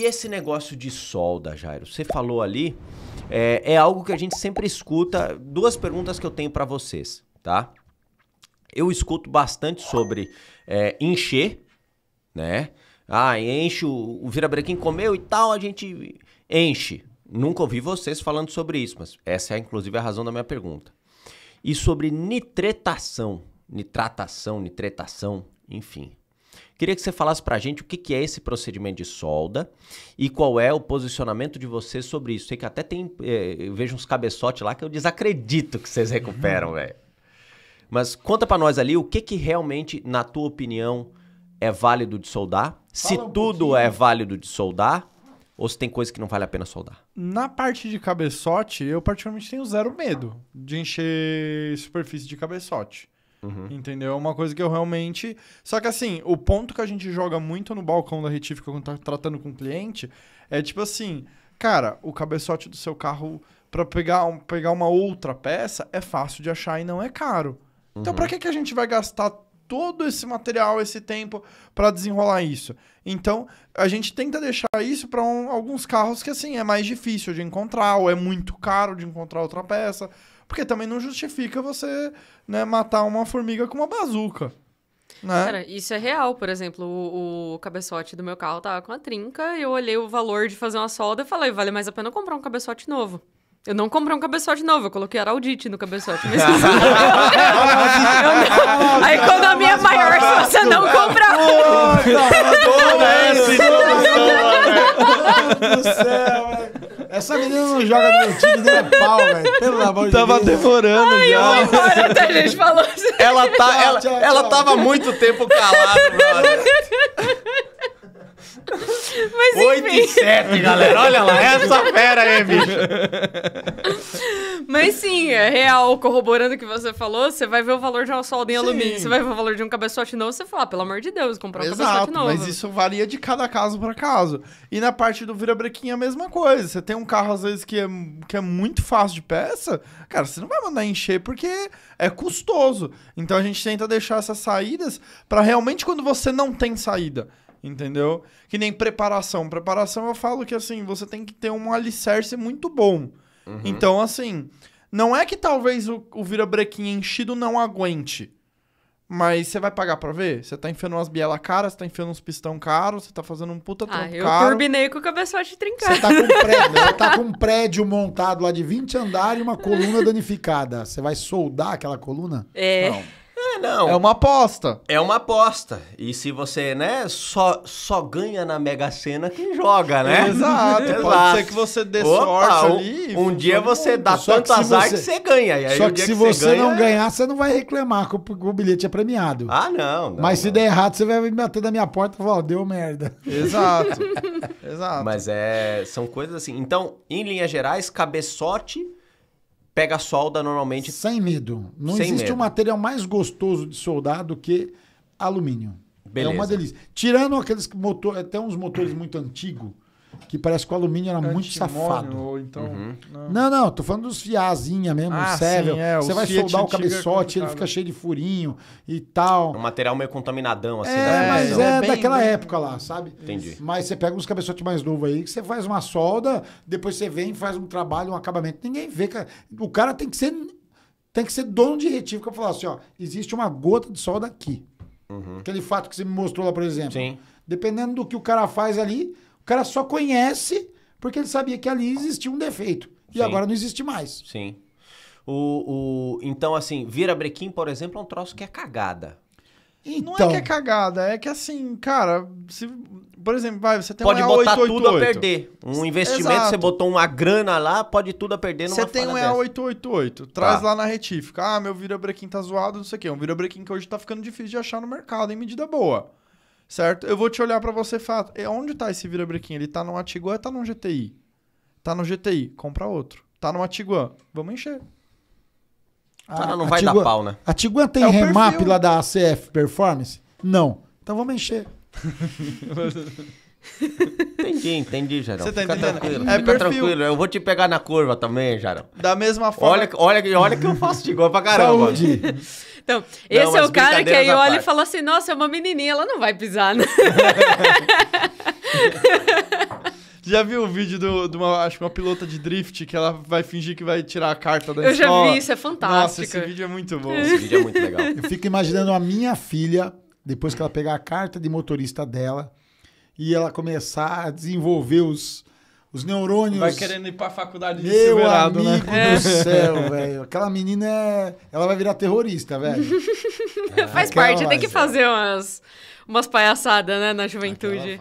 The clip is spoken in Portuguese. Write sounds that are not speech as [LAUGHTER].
E esse negócio de solda, Jairo, você falou ali, é, é algo que a gente sempre escuta. Duas perguntas que eu tenho para vocês, tá? Eu escuto bastante sobre é, encher, né? Ah, enche o, o virabrequim comeu e tal, a gente enche. Nunca ouvi vocês falando sobre isso, mas essa é inclusive a razão da minha pergunta. E sobre nitretação, nitratação, nitretação, enfim. Queria que você falasse para a gente o que, que é esse procedimento de solda e qual é o posicionamento de você sobre isso. Sei que até tem, eh, eu vejo uns cabeçotes lá que eu desacredito que vocês recuperam, [LAUGHS] velho. Mas conta para nós ali o que, que realmente, na tua opinião, é válido de soldar. se um tudo pouquinho. é válido de soldar ou se tem coisa que não vale a pena soldar? Na parte de cabeçote, eu particularmente tenho zero medo de encher superfície de cabeçote. Uhum. Entendeu? É uma coisa que eu realmente. Só que assim, o ponto que a gente joga muito no balcão da retífica quando tá tratando com o cliente é tipo assim, cara, o cabeçote do seu carro para pegar, um, pegar uma outra peça é fácil de achar e não é caro. Então, pra para uhum. que, que a gente vai gastar todo esse material, esse tempo para desenrolar isso. Então, a gente tenta deixar isso para um, alguns carros que assim é mais difícil de encontrar ou é muito caro de encontrar outra peça, porque também não justifica você, né, matar uma formiga com uma bazuca. Né? Cara, isso é real. Por exemplo, o, o, cabeçote do meu carro tava com a trinca, eu olhei o valor de fazer uma solda e falei, vale mais a pena comprar um cabeçote novo. Eu não comprei um cabeçote novo, eu coloquei Araldite no cabeçote. [LAUGHS] Mas... [LAUGHS] eu, não, do céu, velho. É. Essa menina não joga no meu time nem a pau, velho. Pelo amor de Deus. Tava devorando Ai, já. Ai, embora, tá, gente? Falou assim. Ela, tá, tchau, ela, tchau, ela tchau. tava muito tempo calada, brother. Mas, 8 enfim. e 7, galera. Olha lá, essa fera aí, bicho. Mas sim, é real, corroborando o que você falou, você vai ver o valor de uma solda em sim. alumínio, você vai ver o valor de um cabeçote novo, você fala, ah, pelo amor de Deus, comprar um Exato, cabeçote novo. Mas isso varia de cada caso para caso. E na parte do virabrequim é a mesma coisa. Você tem um carro, às vezes, que é, que é muito fácil de peça, cara, você não vai mandar encher porque é custoso. Então a gente tenta deixar essas saídas para realmente quando você não tem saída entendeu? Que nem preparação. Preparação eu falo que assim, você tem que ter um alicerce muito bom. Uhum. Então, assim, não é que talvez o, o virabrequim enchido não aguente. Mas você vai pagar pra ver? Você tá enfiando umas bielas caras, você tá enfiando uns pistão caros, você tá fazendo um puta ah, eu caro. turbinei com o cabeçote trincado. Você tá com, um prédio, [LAUGHS] tá com um prédio montado lá de 20 andares e uma coluna danificada. Você vai soldar aquela coluna? É. Não não. É uma aposta. É uma aposta. E se você, né, só, só ganha na Mega Sena quem joga, né? Exato. [LAUGHS] Exato. Pode ser que você dê Opa, sorte um, ali. Um dia você dá só tanto azar você... que você ganha. E aí, só que se você, ganha, não é- ganhar, você não vai reclamar que o, bilhete é premiado. Ah, não. não Mas não. se der errado, você vai me bater na minha porta e falar, oh, deu merda. Exato. [LAUGHS] Exato. Mas é, são coisas assim. Então, em linhas gerais, cabeçote pega solda normalmente. Sem medo. Não sem existe medo. um material mais gostoso de soldar do que alumínio. Beleza. É uma delícia. Tirando aqueles motores, até uns motores muito antigos, que parece que o alumínio era muito safado. Então, uhum. não. não, não, tô falando dos fiazinha mesmo, ah, sério. É, Você vai soldar o é cabeçote, é ele fica né? cheio de furinho e tal. É um material meio contaminadão, assim. É, mas é, é bem, daquela bem... época lá, sabe? Entendi. Mas você pega uns cabeçotes mais novos aí, que você faz uma solda, depois você vem, faz um trabalho, um acabamento. Ninguém vê, cara. O cara tem que ser, tem que ser dono de retífica, pra falar assim, ó, existe uma gota de solda aqui. Uhum. Aquele fato que você me mostrou lá, por exemplo. Sim. Dependendo do que o cara faz ali, o cara só conhece porque ele sabia que ali existia um defeito. E Sim. agora não existe mais. Sim. O, o, então, assim, virabrequim, por exemplo, é um troço que é cagada. Então... Não é que é então. cagada, é que assim, cara, se, por exemplo, vai, você tem pode EA888. Pode botar tudo a perder. Um investimento, Exato. você botou uma grana lá, pode tudo a perder numa Você tem um EA888, traz tá. lá na retífica. Ah, meu virabrequim tá zoado, não sei o quê. Um virabrequim que hoje tá ficando difícil de achar no mercado em medida boa certo? Eu vou te olhar para você e falar, é, onde tá esse virabrequim? Ele tá no Atiguan ou tá no GTI? Tá no GTI, compra outro. Tá no Atiguan, vamos encher. Cara, ah, não ah, vai Tiguan, dar pau, né? A tem é remap perfil. lá da ACF Performance? Não. Então vamos encher. [LAUGHS] entendi, entendi, Jarão. Você tá fica tranquilo, é fica perfil. tranquilo. Eu vou te pegar na curva também, Jarão. Da mesma forma. Olha, olha, olha que eu faço Tiguan pra caramba. Saúde. [LAUGHS] Então, esse não, é o cara que aí olha e fala assim: nossa, é uma menininha, ela não vai pisar, né? [LAUGHS] já viu o vídeo do, de uma, acho que uma pilota de drift que ela vai fingir que vai tirar a carta da Eu escola? Eu já vi, isso é fantástico. Nossa, esse vídeo é muito bom. Esse vídeo é muito legal. [LAUGHS] Eu fico imaginando a minha filha, depois que ela pegar a carta de motorista dela, e ela começar a desenvolver os, os neurônios. Vai querendo ir pra faculdade de Meu né? amigo né? do céu, velho. Aquela menina é. Ela vai virar terrorista, velho. [LAUGHS] Faz Aquela parte, tem que fazer umas, umas palhaçadas, né, na juventude.